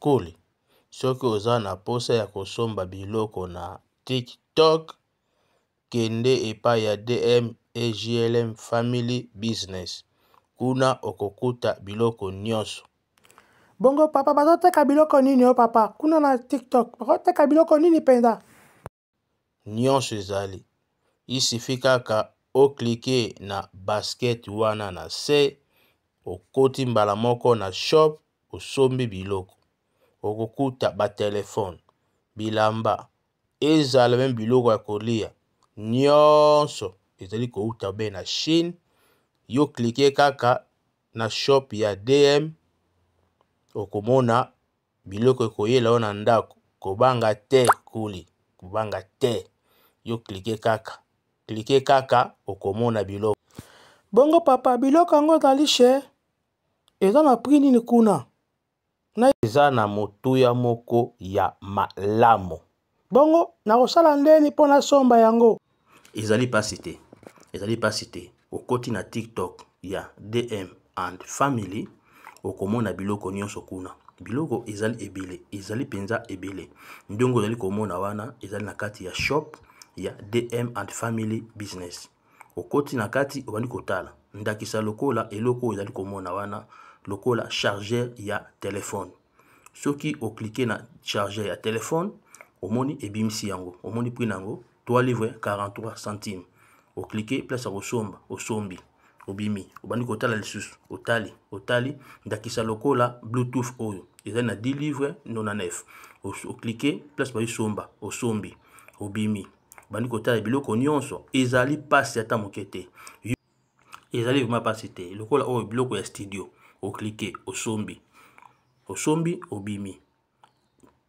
koli soki oza na mposa ya kosomba biloko na tiktok kende epai ya dm eglm family business kuna okokuta biloko nyonso bongo papa bazoteka biloko nini o oh, papa kuna na tiktok bazoteka biloko nini mpenza nyonso ezali isufi kaka oklike na basket wana na se okoti mbala moko na shop osombi biloko okokuta batelefone bilamba ezala me biloko ya kolia nyonso ezali kouta be na chine yo klike kaka na shop ya dm okomona biloko ekoyela yo na ndako kobanga te kuli kobanga te yo klike kaka klike kaka okomona biloko bongo papa biloko yango ezali cher eza na prix nini kuna na eza na motuya moko ya malamu bongo nakosala ndeni mpo nasomba yango ezali pasi te ezali pasi te okoti na tiktok ya dm and family okomona biloko nyonso kuna biloko ezali ebele ezali mpenza ebele ndongo ozali komona wana ezali na kati ya shop ya dm and family business okoti na kati obandi kotala ndakisa lokola eloko oyo ezali komona wana lokola chargeur ya telefone soki oklike na chargeur ya telefone omoni ebimisi yango omoni prix na yango 3 livre 43 centime oklike place ya kosomba osombi obimi obandi kotala lisusu otali otali ndakisa lokola bluetooth oyo ezali na 10 livre 99 oklike place bazosomba osombi obimi obandi kotala biloko nyonso ezali mpasi ata moke te ezali vrema mpasi te lokola oyo biloko ya studio oklike osombi osombi obimi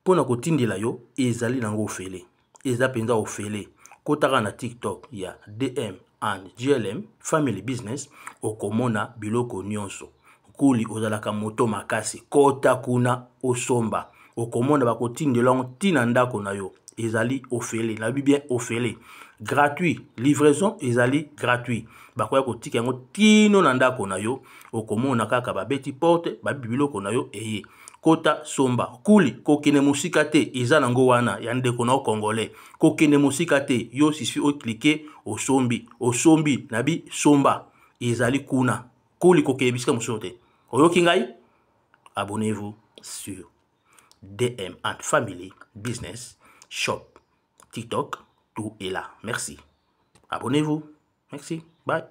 mpona kotindela yo ezali nango ofele eza mpenza ofele kotaka na tiktok ya dm and glm family business okomona biloko nyonso kuli ozalaka moto makasi kota kuna osomba okomona bakotindela yango ntina ndako na yo ezali ofele nayebi bien ofele gratuit livraison ezali gratuit bakoya kotika yango tino na ndako na yo okomona kaka babeti porte babibi biloko na yo eye kota somba kuli kokende mosika te eza nango wana ya ndeko na yo congolais kokende mosika te yo sisi oklike osombi osombi nabi somba ezali kuna kuli kokende bisika mosusu te oyoki ngai abonnez-vous sur dm and family business shop tiktok tout est là. Merci. Abonnez-vous. Merci. Bye.